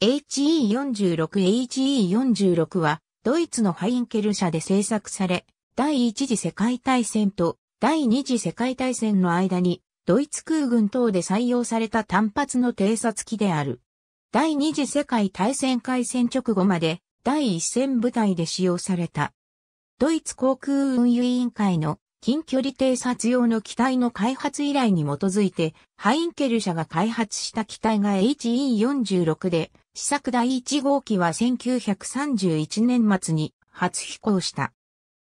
HE46HE46 はドイツのハインケル社で製作され、第一次世界大戦と第二次世界大戦の間にドイツ空軍等で採用された単発の偵察機である。第二次世界大戦開戦直後まで第一線部隊で使用された。ドイツ航空運輸委員会の近距離偵察用の機体の開発依頼に基づいて、ハインケル社が開発した機体が HE46 で、試作第1号機は1931年末に初飛行した。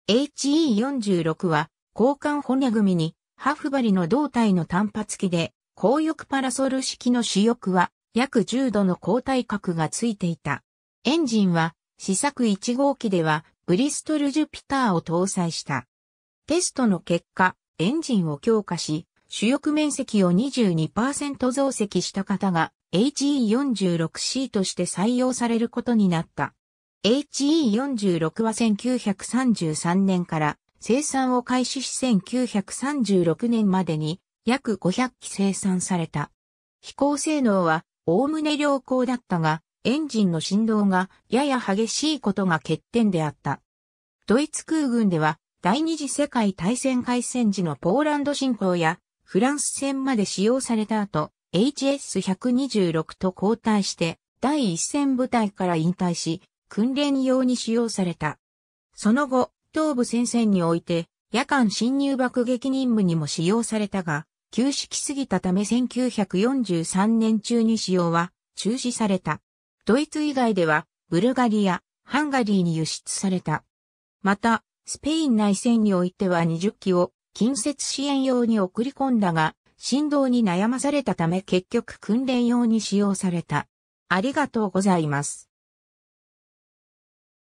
HE46 は、交換骨組みに、ハフバリの胴体の単発機で、高翼パラソル式の主翼は、約10度の高体角がついていた。エンジンは、試作1号機では、ブリストルジュピターを搭載した。テストの結果、エンジンを強化し、主翼面積を22%増積した方が HE46C として採用されることになった。HE46 は1933年から生産を開始し1936年までに約500機生産された。飛行性能はおおむね良好だったが、エンジンの振動がやや激しいことが欠点であった。ドイツ空軍では第二次世界大戦開戦時のポーランド侵攻やフランス戦まで使用された後、HS126 と交代して第一戦部隊から引退し、訓練用に使用された。その後、東部戦線において夜間侵入爆撃任務にも使用されたが、旧式すぎたため1943年中に使用は中止された。ドイツ以外ではブルガリア、ハンガリーに輸出された。また、スペイン内戦においては20機を近接支援用に送り込んだが、振動に悩まされたため結局訓練用に使用された。ありがとうございます。